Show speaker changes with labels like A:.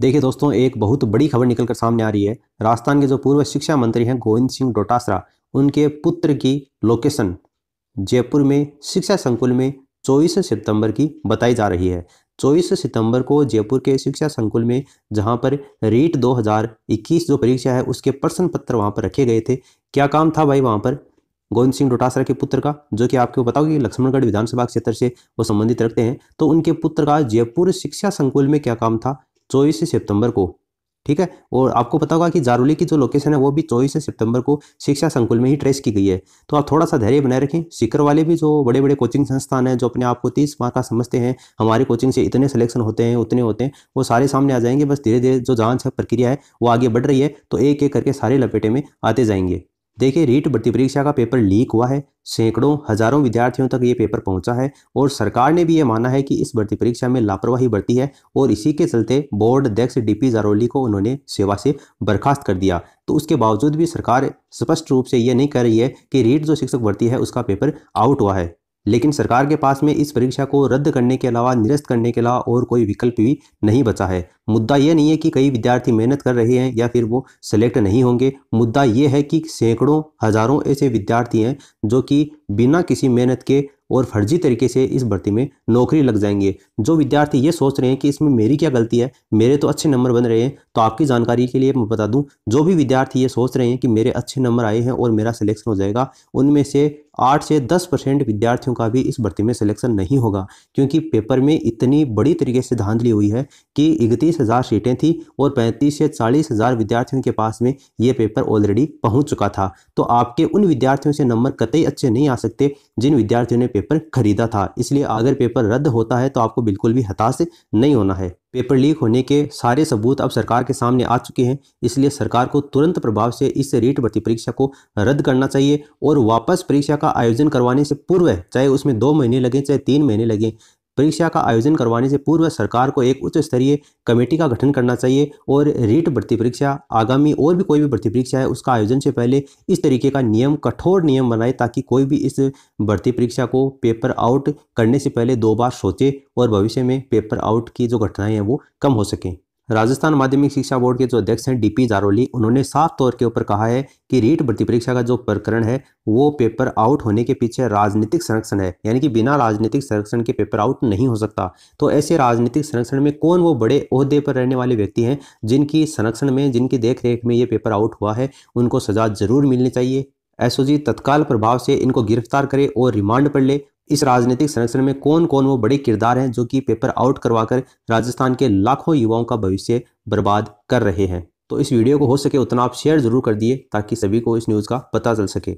A: देखिए दोस्तों एक बहुत बड़ी खबर निकलकर सामने आ रही है राजस्थान के जो पूर्व शिक्षा मंत्री हैं गोविंद सिंह डोटासरा उनके पुत्र की लोकेशन जयपुर में शिक्षा संकुल में 24 सितंबर की बताई जा रही है 24 सितंबर को जयपुर के शिक्षा संकुल में जहां पर रीट 2021 जो परीक्षा है उसके प्रश्न पत्र वहां पर रखे गए थे क्या काम था भाई वहां पर गोविंद सिंह डोटासरा के पुत्र का जो कि आपको बताओ कि लक्ष्मणगढ़ विधानसभा क्षेत्र से वो संबंधित रखते हैं तो उनके पुत्र का जयपुर शिक्षा संकुल में क्या काम था चौबीस सितंबर को ठीक है और आपको पता होगा कि जारुली की जो लोकेशन है वो भी चौबीस सितंबर को शिक्षा संकुल में ही ट्रेस की गई है तो आप थोड़ा सा धैर्य बनाए रखें सीकर वाले भी जो बड़े बड़े कोचिंग संस्थान हैं जो अपने आप को तीस मार्क का समझते हैं हमारे कोचिंग से इतने सिलेक्शन होते हैं उतने होते हैं वो सारे सामने आ जाएंगे बस धीरे धीरे जो जाँच है प्रक्रिया है वो आगे बढ़ रही है तो एक एक करके सारे लपेटे में आते जाएंगे देखिए रीट भर्ती परीक्षा का पेपर लीक हुआ है सैकड़ों हजारों विद्यार्थियों तक ये पेपर पहुंचा है और सरकार ने भी ये माना है कि इस भर्ती परीक्षा में लापरवाही बढ़ती है और इसी के चलते बोर्ड अध्यक्ष डीपी जारोली को उन्होंने सेवा से बर्खास्त कर दिया तो उसके बावजूद भी सरकार स्पष्ट रूप से ये नहीं कह रही है कि रीट जो शिक्षक भर्ती है उसका पेपर आउट हुआ है लेकिन सरकार के पास में इस परीक्षा को रद्द करने के अलावा निरस्त करने के अलावा और कोई विकल्प भी नहीं बचा है मुद्दा यह नहीं है कि कई विद्यार्थी मेहनत कर रहे हैं या फिर वो सिलेक्ट नहीं होंगे मुद्दा ये है कि सैकड़ों हज़ारों ऐसे विद्यार्थी हैं जो कि बिना किसी मेहनत के और फर्जी तरीके से इस भर्ती में नौकरी लग जाएंगे जो विद्यार्थी ये सोच रहे हैं कि इसमें मेरी क्या गलती है मेरे तो अच्छे नंबर बन रहे हैं तो आपकी जानकारी के लिए मैं बता दूं जो भी विद्यार्थी ये सोच रहे हैं कि मेरे अच्छे नंबर आए हैं और मेरा सिलेक्शन हो जाएगा उनमें से आठ से दस परसेंट विद्यार्थियों का भी इस भर्ती में सिलेक्शन नहीं होगा क्योंकि पेपर में इतनी बड़ी तरीके से धांधली हुई है कि इकतीस हज़ार सीटें थी और पैंतीस से चालीस हज़ार विद्यार्थियों के पास में ये पेपर ऑलरेडी पहुंच चुका था तो आपके उन विद्यार्थियों से नंबर कतई अच्छे नहीं आ सकते जिन विद्यार्थियों ने पेपर खरीदा था इसलिए अगर पेपर रद्द होता है तो आपको बिल्कुल भी हताश नहीं होना है पेपर लीक होने के सारे सबूत अब सरकार के सामने आ चुके हैं इसलिए सरकार को तुरंत प्रभाव से इस रीट भर्ती परीक्षा को रद्द करना चाहिए और वापस परीक्षा का आयोजन करवाने से पूर्व चाहे उसमें दो महीने लगे चाहे तीन महीने लगे परीक्षा तो का आयोजन करवाने से पूर्व सरकार को एक उच्च स्तरीय कमेटी का गठन करना चाहिए और रीट भर्ती परीक्षा आगामी और भी कोई भी भर्ती परीक्षा है उसका आयोजन से पहले इस तरीके का नियम कठोर नियम बनाए ताकि कोई भी इस भर्ती परीक्षा को पेपर आउट करने से पहले दो बार सोचे और भविष्य में पेपर आउट की जो घटनाएं हैं वो कम हो सकें राजस्थान माध्यमिक शिक्षा बोर्ड के जो अध्यक्ष हैं डीपी जारोली उन्होंने साफ तौर के ऊपर कहा है कि रीट भर्ती परीक्षा का जो प्रकरण है वो पेपर आउट होने के पीछे राजनीतिक संरक्षण है यानी कि बिना राजनीतिक संरक्षण के पेपर आउट नहीं हो सकता तो ऐसे राजनीतिक संरक्षण में कौन वो बड़े अहदे पर रहने वाले व्यक्ति हैं जिनकी संरक्षण में जिनकी देख में ये पेपर आउट हुआ है उनको सजा जरूर मिलनी चाहिए एसओजी तत्काल प्रभाव से इनको गिरफ्तार करे और रिमांड पर ले इस राजनीतिक संरक्षण में कौन कौन वो बड़े किरदार हैं जो कि पेपर आउट करवाकर राजस्थान के लाखों युवाओं का भविष्य बर्बाद कर रहे हैं तो इस वीडियो को हो सके उतना आप शेयर जरूर कर दिए ताकि सभी को इस न्यूज़ का पता चल सके